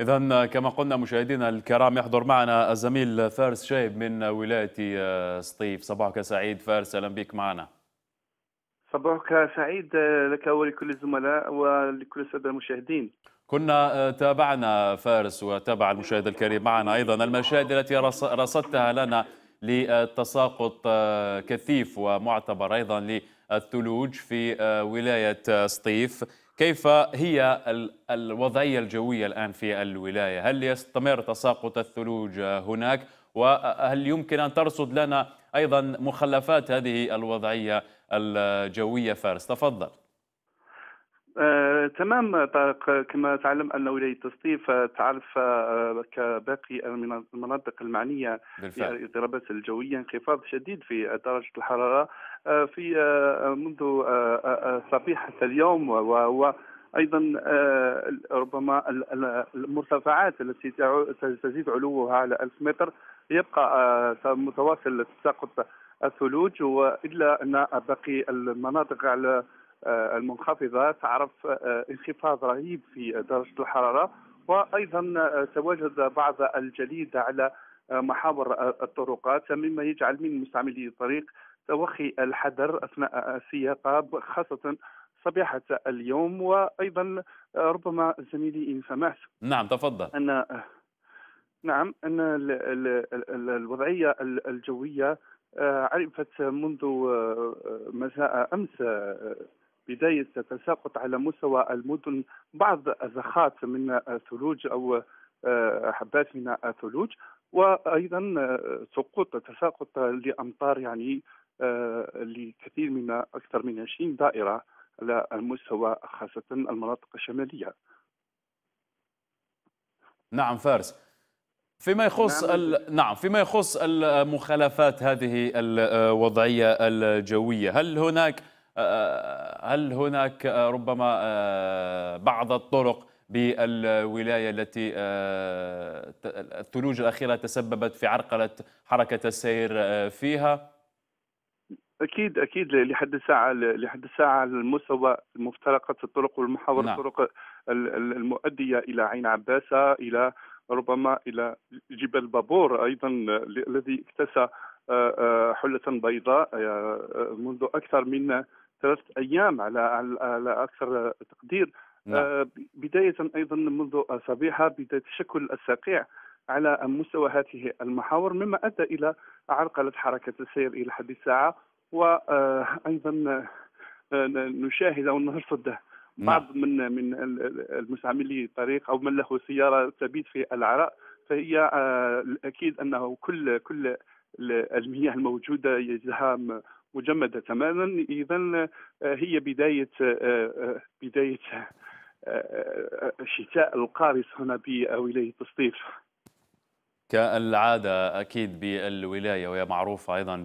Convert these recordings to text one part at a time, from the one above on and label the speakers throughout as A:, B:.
A: إذا كما قلنا مشاهدينا الكرام يحضر معنا الزميل فارس شايب من ولاية آه، سطيف صباحك سعيد فارس أهلا بك معنا
B: صباحك سعيد آه، لك ولكل الزملاء ولكل السادة المشاهدين
A: كنا آه، تابعنا فارس وتابع المشاهد الكريم معنا أيضا المشاهد التي رصدتها لنا لتساقط كثيف ومعتبر أيضا للثلوج في ولاية سطيف كيف هي الوضعية الجوية الآن في الولاية؟ هل يستمر تساقط الثلوج هناك؟ وهل يمكن أن ترصد لنا أيضا مخلفات هذه الوضعية الجوية فارس؟ تفضل
B: آه، تمام طارق كما تعلم ان ولايه تسطيف آه، تعرف آه، كباقي المناطق المعنيه بالاضطرابات الجويه انخفاض شديد في درجه الحراره آه، في منذ صبيح حتى اليوم و ايضا ربما المرتفعات التي تزيد علوها على 1000 متر يبقى متواصل تساقط الثلوج والا ان باقي المناطق على آه، المنخفضه تعرف آه، انخفاض رهيب في درجه الحراره وايضا آه، تواجد بعض الجليد على محاور الطرقات مما يجعل من مستعملي الطريق توخي الحذر اثناء السياقه خاصه صبيحه اليوم وأيضا ربما زميلي إن سمحت
A: نعم تفضل أن
B: نعم أن الوضعية الجوية عرفت منذ مساء أمس بداية تساقط على مستوى المدن بعض الزخات من الثلوج أو آه، حبات من الثلوج وأيضا آه، سقوط تساقط لأمطار يعني آه، لكثير من أكثر من 20 دائرة على المستوى خاصة المناطق الشمالية
A: نعم فارس فيما يخص نعم, نعم فيما يخص المخالفات هذه الوضعيه الجويه هل هناك آه، آه، هل هناك آه، ربما بعض الطرق بالولايه التي الثلوج الاخيره تسببت في عرقله حركه السير فيها؟
B: اكيد اكيد لحد الساعه لحد الساعه المستوى مفترقه الطرق والمحاور نعم. الطرق المؤديه الى عين عباسه الى ربما الى جبل بابور ايضا الذي اكتسى حله بيضاء منذ اكثر من ثلاثه ايام على على اكثر تقدير نعم. آه، بدايه ايضا منذ صبيحة بدا تشكل الساقيع على مستوى هذه المحاور مما ادى الى عرقله حركه السير الى حد الساعه وايضا آه، آه، نشاهد او نرصد نعم. بعض من من المستعملي الطريق او من له سياره تبيت في العراء فهي الاكيد انه كل كل المياه الموجوده يجدها مجمده تماما اذا آه، هي بدايه آه، آه، بدايه الشتاء القارس هنا بولايه تسطيف
A: كالعاده اكيد بالولايه وهي معروفه ايضا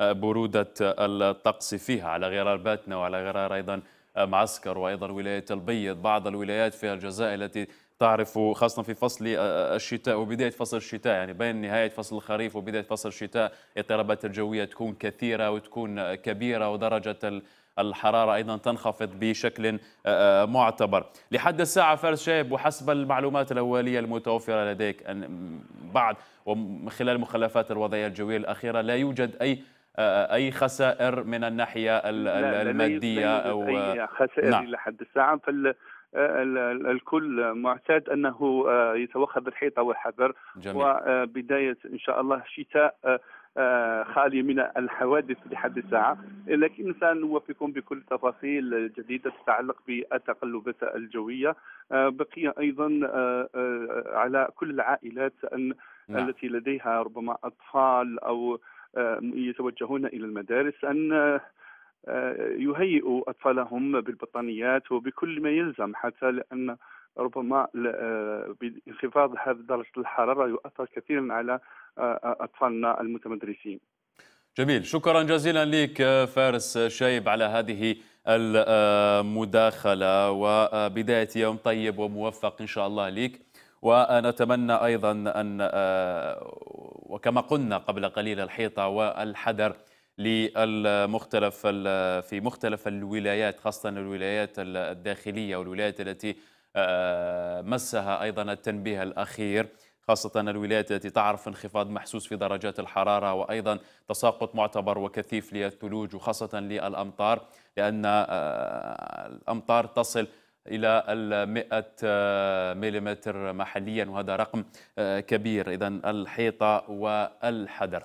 A: ببروده الطقس فيها على غرار باتنا وعلى غرار ايضا معسكر وايضا ولايه البيض بعض الولايات في الجزائر التي تعرف خاصة في فصل آه، آه، الشتاء وبداية فصل الشتاء يعني بين نهاية فصل الخريف وبداية فصل الشتاء الاضطرابات الجوية تكون كثيرة وتكون آه، كبيرة ودرجة الحرارة أيضا تنخفض بشكل معتبر لحد الساعة فارس شايب وحسب المعلومات الأولية المتوفرة لديك أن بعد ومن خلال مخلفات الوضعية الجوية الأخيرة لا يوجد أي اي خسائر من الناحيه الماديه لا لا يوجد او اي خسائر نعم.
B: لحد الساعه الكل معتاد انه آه، يتوخى بالحيطه والحذر وبدايه ان شاء الله شتاء آه، آه، خالي من الحوادث لحد الساعة لكن سنوفقكم بكل تفاصيل جديدة تتعلق بالتقلبات الجوية بقي أيضا على كل العائلات أن نعم. التي لديها ربما أطفال أو يتوجهون إلى المدارس أن آه، يهيئوا أطفالهم بالبطانيات وبكل ما يلزم حتى لأن ربما آه، بانخفاض هذه درجة الحرارة يؤثر كثيرا على آه، أطفالنا المتمدرسين
A: جميل شكرا جزيلا لك فارس شايب على هذه المداخلة وبداية يوم طيب وموفق إن شاء الله لك ونتمنى أيضا أن وكما قلنا قبل قليل الحيطة والحذر للمختلف في مختلف الولايات خاصة الولايات الداخلية والولايات التي آه، مسها أيضا التنبيه الأخير خاصة الولايات التي تعرف انخفاض محسوس في درجات الحرارة وأيضا تساقط معتبر وكثيف للثلوج وخاصة للأمطار لأن آه، الأمطار تصل إلى 100 آه، ملم محليا وهذا رقم كبير إذا الحيطة والحذر